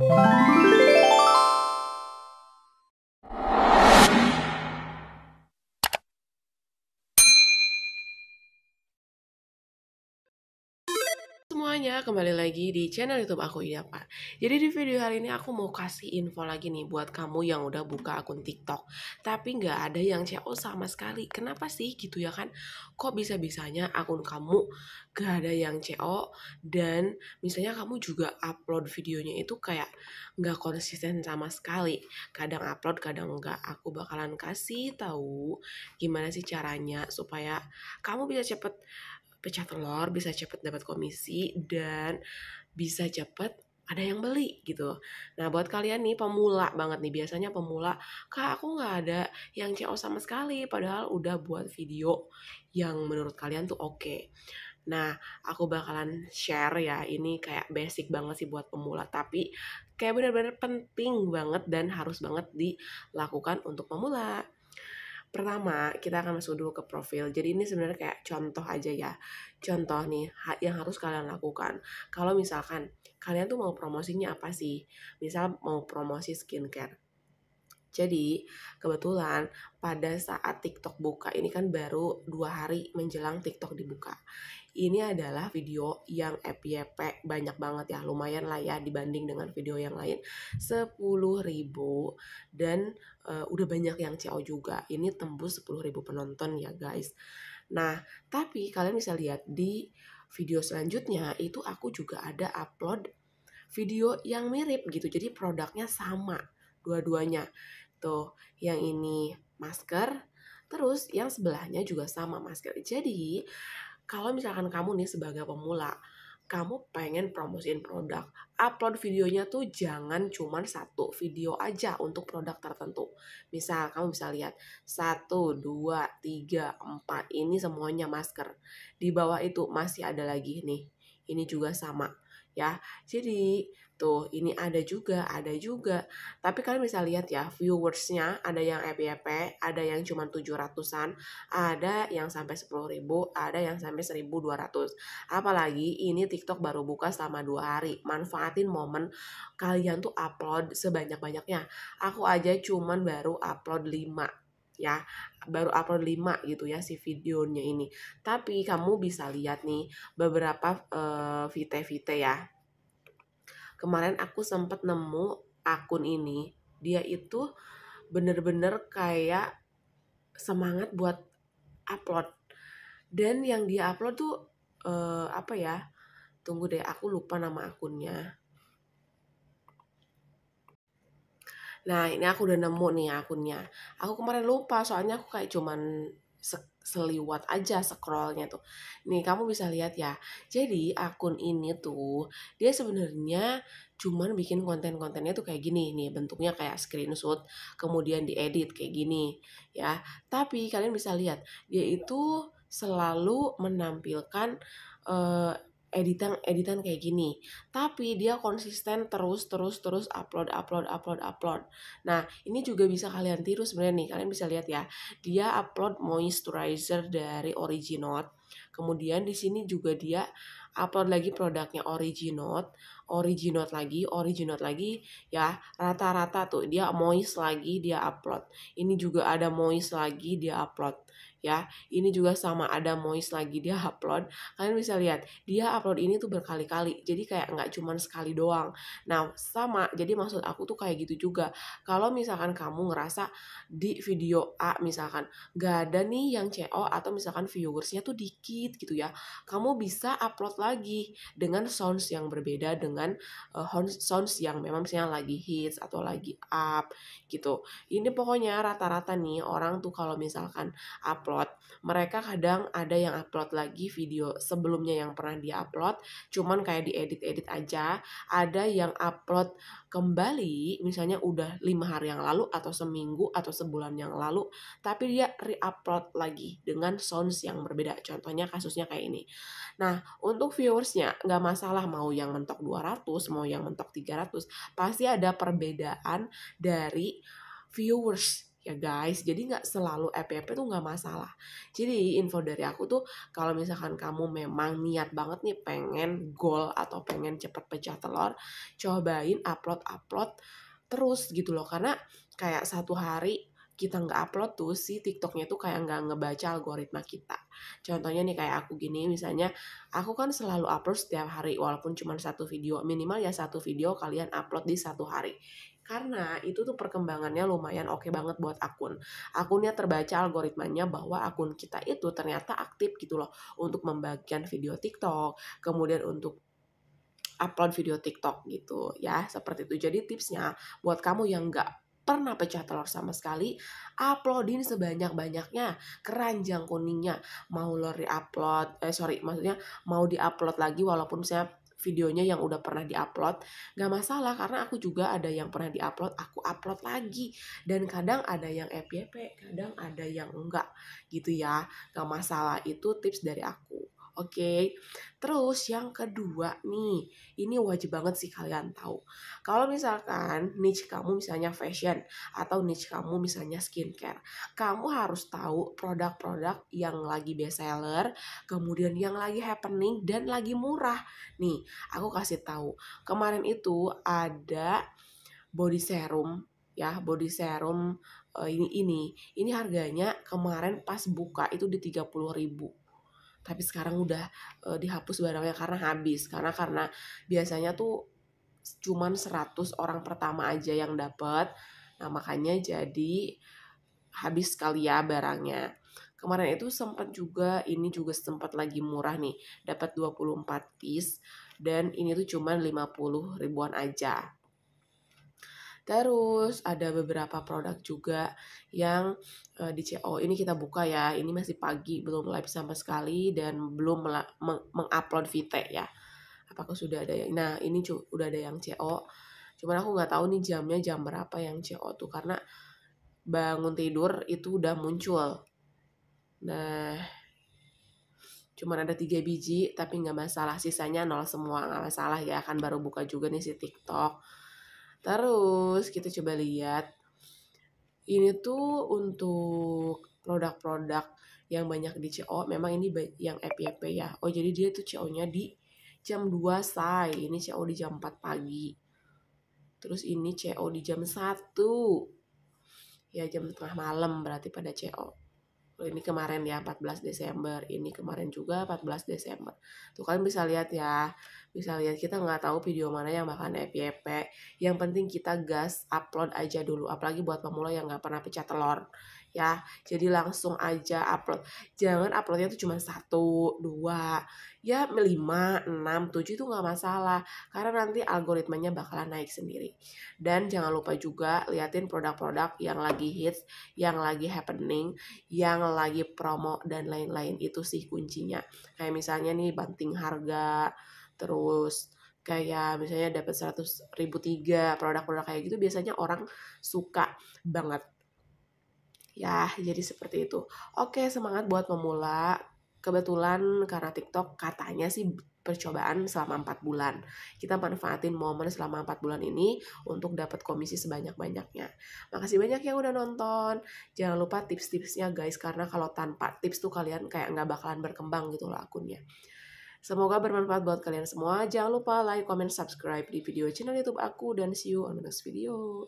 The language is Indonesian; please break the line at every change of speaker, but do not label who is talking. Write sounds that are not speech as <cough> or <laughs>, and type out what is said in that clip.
you semuanya, kembali lagi di channel YouTube aku Pak. Jadi di video hari ini aku mau kasih info lagi nih buat kamu yang udah buka akun TikTok, tapi nggak ada yang CO sama sekali. Kenapa sih gitu ya kan? Kok bisa-bisanya akun kamu nggak ada yang CO dan misalnya kamu juga upload videonya itu kayak nggak konsisten sama sekali. Kadang upload, kadang nggak. Aku bakalan kasih tahu gimana sih caranya supaya kamu bisa cepet pecah telur bisa cepet dapat komisi dan bisa cepet ada yang beli gitu. Nah buat kalian nih pemula banget nih biasanya pemula, kak aku nggak ada yang CO sama sekali padahal udah buat video yang menurut kalian tuh oke. Okay. Nah, aku bakalan share ya, ini kayak basic banget sih buat pemula, tapi kayak bener-bener penting banget dan harus banget dilakukan untuk pemula. Pertama, kita akan masuk dulu ke profil. Jadi ini sebenarnya kayak contoh aja ya. Contoh nih yang harus kalian lakukan. Kalau misalkan kalian tuh mau promosinya apa sih? Misal mau promosi skincare jadi kebetulan pada saat TikTok buka ini kan baru dua hari menjelang TikTok dibuka. Ini adalah video yang FYP banyak banget ya, lumayan lah ya dibanding dengan video yang lain 10.000 dan uh, udah banyak yang CO juga. Ini tembus 10.000 penonton ya guys. Nah, tapi kalian bisa lihat di video selanjutnya itu aku juga ada upload video yang mirip gitu. Jadi produknya sama dua-duanya. Tuh, gitu. yang ini masker, terus yang sebelahnya juga sama masker. Jadi, kalau misalkan kamu nih sebagai pemula, kamu pengen promosiin produk, upload videonya tuh jangan cuma satu video aja untuk produk tertentu. Misal kamu bisa lihat, satu, dua, tiga, empat, ini semuanya masker. Di bawah itu masih ada lagi nih, ini juga sama ya. Jadi tuh ini ada juga, ada juga. Tapi kalian bisa lihat ya viewersnya ada yang EPP, e ada yang cuma 700-an, ada yang sampai 10.000, ada yang sampai 1.200. Apalagi ini TikTok baru buka selama dua hari. Manfaatin momen kalian tuh upload sebanyak-banyaknya. Aku aja cuman baru upload 5 ya baru upload 5 gitu ya si videonya ini tapi kamu bisa lihat nih beberapa uh, vite-vite ya kemarin aku sempat nemu akun ini dia itu bener-bener kayak semangat buat upload dan yang dia upload tuh uh, apa ya tunggu deh aku lupa nama akunnya Nah, ini aku udah nemu nih akunnya. Aku kemarin lupa soalnya aku kayak cuman seliwat aja scrollnya tuh. Nih kamu bisa lihat ya. Jadi akun ini tuh dia sebenarnya cuman bikin konten-kontennya tuh kayak gini nih bentuknya kayak screenshot kemudian diedit kayak gini ya. Tapi kalian bisa lihat dia itu selalu menampilkan uh, editan editan kayak gini tapi dia konsisten terus terus terus upload upload upload upload nah ini juga bisa kalian tiru sebenarnya nih kalian bisa lihat ya dia upload moisturizer dari Originot kemudian di sini juga dia upload lagi produknya Originot original lagi, original lagi ya rata-rata tuh dia moist lagi dia upload. Ini juga ada moist lagi dia upload ya. Ini juga sama ada moist lagi dia <laughs> upload. Kalian bisa lihat dia upload ini tuh berkali-kali. Jadi kayak nggak cuman sekali doang. Nah, sama. Jadi maksud aku tuh kayak gitu juga. Kalau misalkan kamu ngerasa di video A misalkan nggak ada nih yang CO atau misalkan viewersnya tuh dikit gitu ya. Kamu bisa upload lagi dengan sounds yang berbeda dengan dengan uh, sounds yang memang misalnya lagi hits atau lagi up gitu. Ini pokoknya rata-rata nih orang tuh kalau misalkan upload, mereka kadang ada yang upload lagi video sebelumnya yang pernah diupload cuman kayak diedit-edit aja. Ada yang upload kembali misalnya udah lima hari yang lalu atau seminggu atau sebulan yang lalu, tapi dia re-upload lagi dengan sounds yang berbeda. Contohnya kasusnya kayak ini. Nah, untuk viewersnya nggak masalah mau yang mentok 200, mau yang mentok 300, pasti ada perbedaan dari viewers ya guys jadi nggak selalu FYP tuh nggak masalah jadi info dari aku tuh kalau misalkan kamu memang niat banget nih pengen goal atau pengen cepet pecah telur cobain upload upload terus gitu loh karena kayak satu hari kita nggak upload tuh si TikToknya tuh kayak nggak ngebaca algoritma kita. Contohnya nih kayak aku gini misalnya, aku kan selalu upload setiap hari walaupun cuma satu video minimal ya satu video kalian upload di satu hari karena itu tuh perkembangannya lumayan oke okay banget buat akun. Akunnya terbaca algoritmanya bahwa akun kita itu ternyata aktif gitu loh untuk membagikan video TikTok, kemudian untuk upload video TikTok gitu ya seperti itu. Jadi tipsnya buat kamu yang nggak pernah pecah telur sama sekali, uploadin sebanyak-banyaknya keranjang kuningnya. Mau lo di upload eh sorry, maksudnya mau di-upload lagi walaupun saya videonya yang udah pernah diupload nggak masalah karena aku juga ada yang pernah diupload aku upload lagi dan kadang ada yang FYP kadang ada yang enggak gitu ya nggak masalah itu tips dari aku Oke. Terus yang kedua nih, ini wajib banget sih kalian tahu. Kalau misalkan niche kamu misalnya fashion atau niche kamu misalnya skincare, kamu harus tahu produk-produk yang lagi best seller, kemudian yang lagi happening dan lagi murah. Nih, aku kasih tahu. Kemarin itu ada body serum ya body serum uh, ini ini ini harganya kemarin pas buka itu di ribu tapi sekarang udah uh, dihapus barangnya karena habis karena karena biasanya tuh cuman 100 orang pertama aja yang dapat nah makanya jadi habis kali ya barangnya kemarin itu sempat juga ini juga sempat lagi murah nih dapat 24 piece dan ini tuh cuman 50 ribuan aja Terus ada beberapa produk juga yang uh, di CO ini kita buka ya. Ini masih pagi, belum live sama sekali dan belum mengupload meng VT ya. Apakah sudah ada yang Nah, ini udah ada yang CO. Cuman aku nggak tahu nih jamnya jam berapa yang CO tuh karena bangun tidur itu udah muncul. Nah, cuman ada tiga biji tapi nggak masalah sisanya nol semua nggak masalah ya kan baru buka juga nih si TikTok Terus kita coba lihat ini tuh untuk produk-produk yang banyak di CO memang ini yang FYP ya. Oh jadi dia tuh CO-nya di jam 2 say, ini CO di jam 4 pagi. Terus ini CO di jam 1. Ya jam tengah malam berarti pada CO ini kemarin ya 14 Desember ini kemarin juga 14 Desember tuh kalian bisa lihat ya bisa lihat kita nggak tahu video mana yang bahkan FYP yang penting kita gas upload aja dulu apalagi buat pemula yang nggak pernah pecah telur ya jadi langsung aja upload jangan uploadnya tuh cuma satu dua ya lima enam tujuh itu nggak masalah karena nanti algoritmanya bakalan naik sendiri dan jangan lupa juga liatin produk-produk yang lagi hits yang lagi happening yang lagi promo dan lain-lain itu sih kuncinya kayak misalnya nih banting harga terus kayak misalnya dapat seratus ribu tiga produk-produk kayak gitu biasanya orang suka banget Ya, jadi seperti itu. Oke, semangat buat pemula. Kebetulan karena TikTok katanya sih percobaan selama 4 bulan. Kita manfaatin momen selama 4 bulan ini untuk dapat komisi sebanyak-banyaknya. Makasih banyak yang udah nonton. Jangan lupa tips-tipsnya guys, karena kalau tanpa tips tuh kalian kayak nggak bakalan berkembang gitu loh akunnya. Semoga bermanfaat buat kalian semua. Jangan lupa like, comment, subscribe di video channel YouTube aku dan see you on the next video.